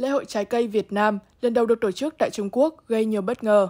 lễ hội trái cây Việt Nam lần đầu được tổ chức tại Trung Quốc gây nhiều bất ngờ.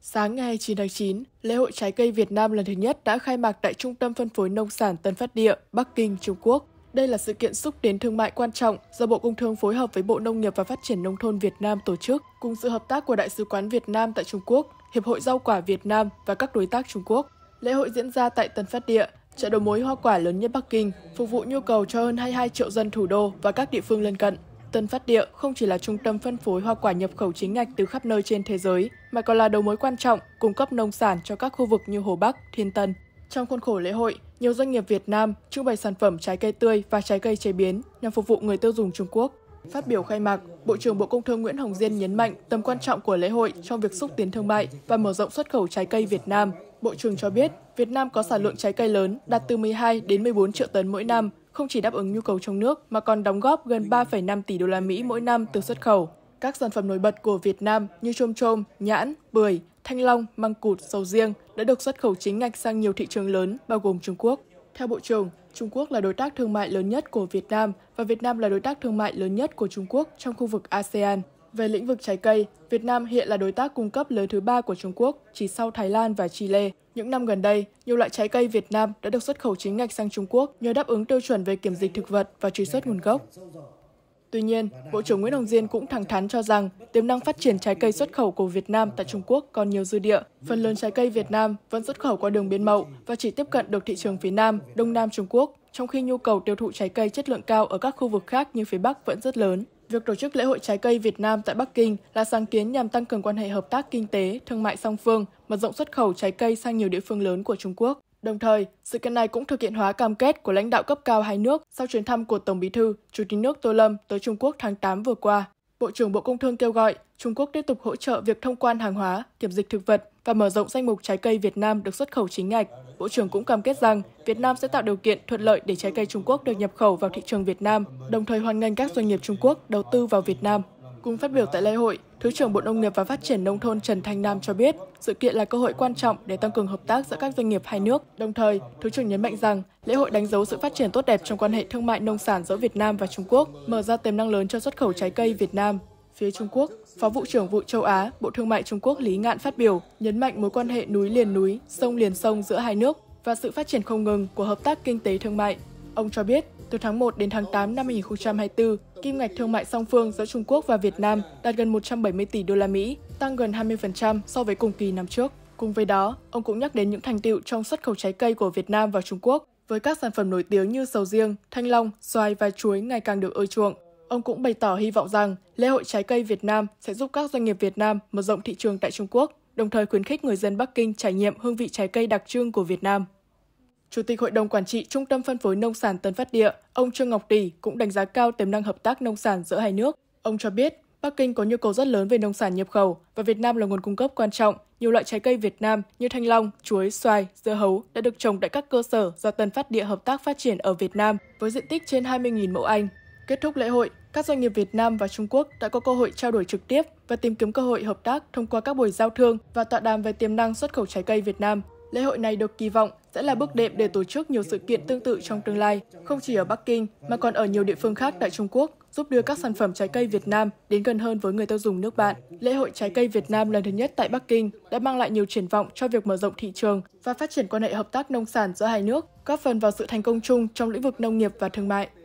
Sáng ngày 9 tháng 9, lễ hội trái cây Việt Nam lần thứ nhất đã khai mạc tại Trung tâm phân phối nông sản Tân Phát Địa, Bắc Kinh, Trung Quốc. Đây là sự kiện xúc tiến thương mại quan trọng do Bộ Công Thương phối hợp với Bộ Nông nghiệp và Phát triển Nông thôn Việt Nam tổ chức, cùng sự hợp tác của Đại sứ quán Việt Nam tại Trung Quốc, Hiệp hội Rau quả Việt Nam và các đối tác Trung Quốc. Lễ hội diễn ra tại Tân Phát Địa, chợ đầu mối hoa quả lớn nhất Bắc Kinh, phục vụ nhu cầu cho hơn 22 triệu dân thủ đô và các địa phương lân cận. Tân Phát Địa không chỉ là trung tâm phân phối hoa quả nhập khẩu chính ngạch từ khắp nơi trên thế giới, mà còn là đầu mối quan trọng cung cấp nông sản cho các khu vực như Hồ Bắc, Thiên Tân. Trong khuôn khổ lễ hội, nhiều doanh nghiệp Việt Nam trưng bày sản phẩm trái cây tươi và trái cây chế biến nhằm phục vụ người tiêu dùng Trung Quốc. Phát biểu khai mạc, Bộ trưởng Bộ Công Thương Nguyễn Hồng Diên nhấn mạnh tầm quan trọng của lễ hội trong việc xúc tiến thương mại và mở rộng xuất khẩu trái cây Việt Nam. Bộ trưởng cho biết, Việt Nam có sản lượng trái cây lớn đạt từ 12 đến 14 triệu tấn mỗi năm, không chỉ đáp ứng nhu cầu trong nước mà còn đóng góp gần 3,5 tỷ đô la Mỹ mỗi năm từ xuất khẩu. Các sản phẩm nổi bật của Việt Nam như chôm chôm, nhãn, bưởi, thanh long, măng cụt, sầu riêng đã được xuất khẩu chính ngạch sang nhiều thị trường lớn bao gồm Trung Quốc. Theo Bộ trưởng, Trung Quốc là đối tác thương mại lớn nhất của Việt Nam và Việt Nam là đối tác thương mại lớn nhất của Trung Quốc trong khu vực ASEAN. Về lĩnh vực trái cây, Việt Nam hiện là đối tác cung cấp lớn thứ ba của Trung Quốc, chỉ sau Thái Lan và Chile. Những năm gần đây, nhiều loại trái cây Việt Nam đã được xuất khẩu chính ngạch sang Trung Quốc nhờ đáp ứng tiêu chuẩn về kiểm dịch thực vật và truy xuất nguồn gốc. Tuy nhiên, Bộ trưởng Nguyễn Hồng Diên cũng thẳng thắn cho rằng tiềm năng phát triển trái cây xuất khẩu của Việt Nam tại Trung Quốc còn nhiều dư địa. Phần lớn trái cây Việt Nam vẫn xuất khẩu qua đường biên mậu và chỉ tiếp cận được thị trường phía Nam, Đông Nam Trung Quốc, trong khi nhu cầu tiêu thụ trái cây chất lượng cao ở các khu vực khác như phía Bắc vẫn rất lớn. Việc tổ chức lễ hội trái cây Việt Nam tại Bắc Kinh là sáng kiến nhằm tăng cường quan hệ hợp tác kinh tế, thương mại song phương, mở rộng xuất khẩu trái cây sang nhiều địa phương lớn của Trung Quốc. Đồng thời, sự kiện này cũng thực hiện hóa cam kết của lãnh đạo cấp cao hai nước sau chuyến thăm của Tổng Bí thư, Chủ tịch nước Tô Lâm tới Trung Quốc tháng 8 vừa qua. Bộ trưởng Bộ Công Thương kêu gọi Trung Quốc tiếp tục hỗ trợ việc thông quan hàng hóa, kiểm dịch thực vật và mở rộng danh mục trái cây Việt Nam được xuất khẩu chính ngạch. Bộ trưởng cũng cam kết rằng Việt Nam sẽ tạo điều kiện thuận lợi để trái cây Trung Quốc được nhập khẩu vào thị trường Việt Nam, đồng thời hoan nghênh các doanh nghiệp Trung Quốc đầu tư vào Việt Nam. Cùng phát biểu tại lễ hội, Thứ trưởng Bộ Nông nghiệp và Phát triển Nông thôn Trần Thanh Nam cho biết, sự kiện là cơ hội quan trọng để tăng cường hợp tác giữa các doanh nghiệp hai nước. Đồng thời, Thứ trưởng nhấn mạnh rằng lễ hội đánh dấu sự phát triển tốt đẹp trong quan hệ thương mại nông sản giữa Việt Nam và Trung Quốc, mở ra tiềm năng lớn cho xuất khẩu trái cây Việt Nam. Phía Trung Quốc, Phó Vụ trưởng Vụ Châu Á, Bộ Thương mại Trung Quốc Lý Ngạn phát biểu, nhấn mạnh mối quan hệ núi liền núi, sông liền sông giữa hai nước và sự phát triển không ngừng của hợp tác kinh tế thương mại. Ông cho biết, từ tháng 1 đến tháng 8 năm 2024, kim ngạch thương mại song phương giữa Trung Quốc và Việt Nam đạt gần 170 tỷ đô la Mỹ, tăng gần 20% so với cùng kỳ năm trước. Cùng với đó, ông cũng nhắc đến những thành tựu trong xuất khẩu trái cây của Việt Nam vào Trung Quốc với các sản phẩm nổi tiếng như sầu riêng, thanh long, xoài và chuối ngày càng được ưa chuộng. Ông cũng bày tỏ hy vọng rằng lễ hội trái cây Việt Nam sẽ giúp các doanh nghiệp Việt Nam mở rộng thị trường tại Trung Quốc, đồng thời khuyến khích người dân Bắc Kinh trải nghiệm hương vị trái cây đặc trưng của Việt Nam. Chủ tịch Hội đồng Quản trị Trung tâm Phân phối Nông sản Tân Phát Địa, ông Trương Ngọc Tỷ cũng đánh giá cao tiềm năng hợp tác nông sản giữa hai nước. Ông cho biết, Bắc Kinh có nhu cầu rất lớn về nông sản nhập khẩu và Việt Nam là nguồn cung cấp quan trọng. Nhiều loại trái cây Việt Nam như thanh long, chuối, xoài, dưa hấu đã được trồng tại các cơ sở do Tân Phát Địa hợp tác phát triển ở Việt Nam với diện tích trên 20.000 mẫu Anh. Kết thúc lễ hội, các doanh nghiệp Việt Nam và Trung Quốc đã có cơ hội trao đổi trực tiếp và tìm kiếm cơ hội hợp tác thông qua các buổi giao thương và tọa đàm về tiềm năng xuất khẩu trái cây Việt Nam lễ hội này được kỳ vọng sẽ là bước đệm để tổ chức nhiều sự kiện tương tự trong tương lai, không chỉ ở Bắc Kinh mà còn ở nhiều địa phương khác tại Trung Quốc, giúp đưa các sản phẩm trái cây Việt Nam đến gần hơn với người tiêu dùng nước bạn. Lễ hội trái cây Việt Nam lần thứ nhất tại Bắc Kinh đã mang lại nhiều triển vọng cho việc mở rộng thị trường và phát triển quan hệ hợp tác nông sản giữa hai nước, góp phần vào sự thành công chung trong lĩnh vực nông nghiệp và thương mại.